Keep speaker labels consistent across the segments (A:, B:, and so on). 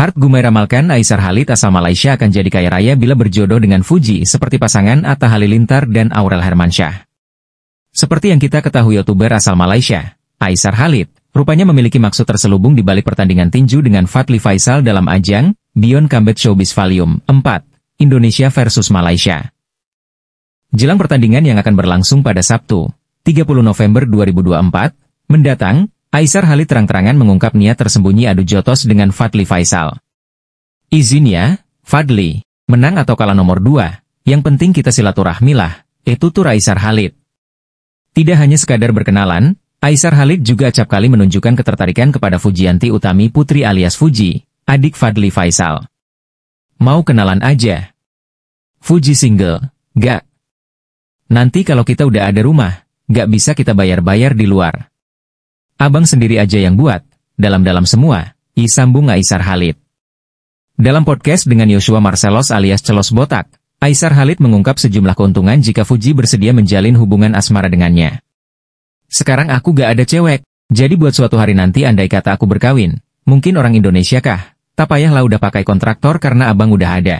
A: Hart ramalkan Aisar Halid asal Malaysia akan jadi kaya raya bila berjodoh dengan Fuji seperti pasangan Atta Halilintar dan Aurel Hermansyah. Seperti yang kita ketahui youtuber asal Malaysia, Aisar Halid, rupanya memiliki maksud terselubung di balik pertandingan tinju dengan Fadli Faisal dalam ajang Beyond Combat Showbiz Volume 4, Indonesia versus Malaysia. Jelang pertandingan yang akan berlangsung pada Sabtu, 30 November 2024, mendatang, Aisar Halid terang-terangan mengungkap niat tersembunyi adu jotos dengan Fadli Faisal. Izin ya, Fadli, menang atau kalah nomor dua, yang penting kita silaturahmi lah. itu tuh Aisar Halid. Tidak hanya sekadar berkenalan, Aisar Halid juga acap kali menunjukkan ketertarikan kepada Fujianti Utami Putri alias Fuji, adik Fadli Faisal. Mau kenalan aja. Fuji single, gak. Nanti kalau kita udah ada rumah, gak bisa kita bayar-bayar di luar. Abang sendiri aja yang buat, dalam-dalam semua, isambung sambung Aisar Halid. Dalam podcast dengan Yosua Marcelos alias Celos Botak, Aisar Halid mengungkap sejumlah keuntungan jika Fuji bersedia menjalin hubungan asmara dengannya. Sekarang aku gak ada cewek, jadi buat suatu hari nanti andai kata aku berkawin, mungkin orang Indonesia kah? Tak payahlah udah pakai kontraktor karena abang udah ada.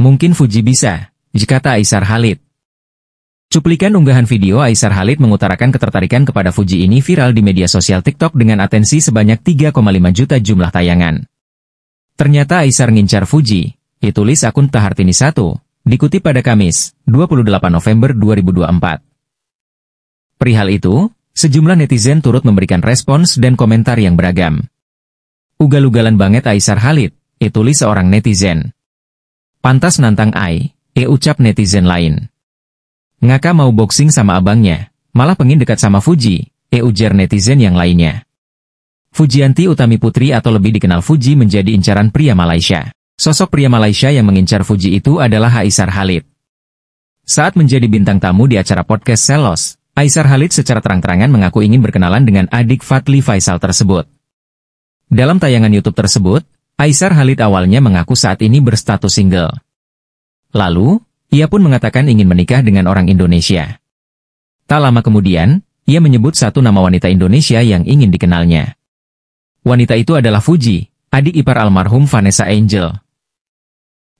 A: Mungkin Fuji bisa, jika tak Aisar Halid. Cuplikan unggahan video Aisar Halid mengutarakan ketertarikan kepada Fuji ini viral di media sosial TikTok dengan atensi sebanyak 3,5 juta jumlah tayangan. Ternyata Aisar ngincar Fuji, ditulis akun Tahartini 1, dikutip pada Kamis, 28 November 2024. Perihal itu, sejumlah netizen turut memberikan respons dan komentar yang beragam. Ugal-ugalan banget Aisar Halid, ditulis seorang netizen. Pantas nantang Ai, e ucap netizen lain. Ngaka mau boxing sama abangnya, malah pengin dekat sama Fuji, e ujar netizen yang lainnya. Fujianti Utami Putri atau lebih dikenal Fuji menjadi incaran pria Malaysia. Sosok pria Malaysia yang mengincar Fuji itu adalah Haisar Halid. Saat menjadi bintang tamu di acara podcast Selos, Aisar Halid secara terang-terangan mengaku ingin berkenalan dengan adik Fatli Faisal tersebut. Dalam tayangan YouTube tersebut, Aisar Halid awalnya mengaku saat ini berstatus single. Lalu, ia pun mengatakan ingin menikah dengan orang Indonesia. Tak lama kemudian, ia menyebut satu nama wanita Indonesia yang ingin dikenalnya. Wanita itu adalah Fuji, adik ipar almarhum Vanessa Angel.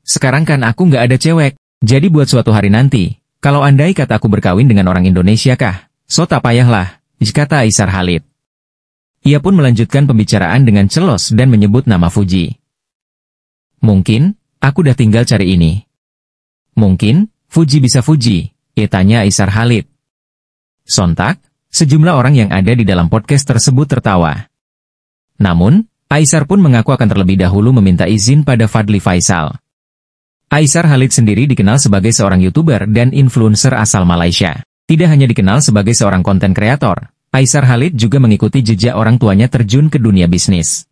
A: Sekarang kan aku nggak ada cewek, jadi buat suatu hari nanti, kalau andai kata aku berkawin dengan orang Indonesia kah, so tak payahlah, kata Isar Halid. Ia pun melanjutkan pembicaraan dengan celos dan menyebut nama Fuji. Mungkin, aku udah tinggal cari ini, Mungkin, Fuji bisa Fuji, tanya Isar Halid. Sontak, sejumlah orang yang ada di dalam podcast tersebut tertawa. Namun, Aisar pun mengaku akan terlebih dahulu meminta izin pada Fadli Faisal. Aisar Halid sendiri dikenal sebagai seorang YouTuber dan influencer asal Malaysia. Tidak hanya dikenal sebagai seorang konten kreator, Aisar Halid juga mengikuti jejak orang tuanya terjun ke dunia bisnis.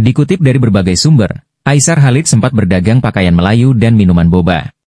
A: Dikutip dari berbagai sumber, Aisar Halid sempat berdagang pakaian Melayu dan minuman boba.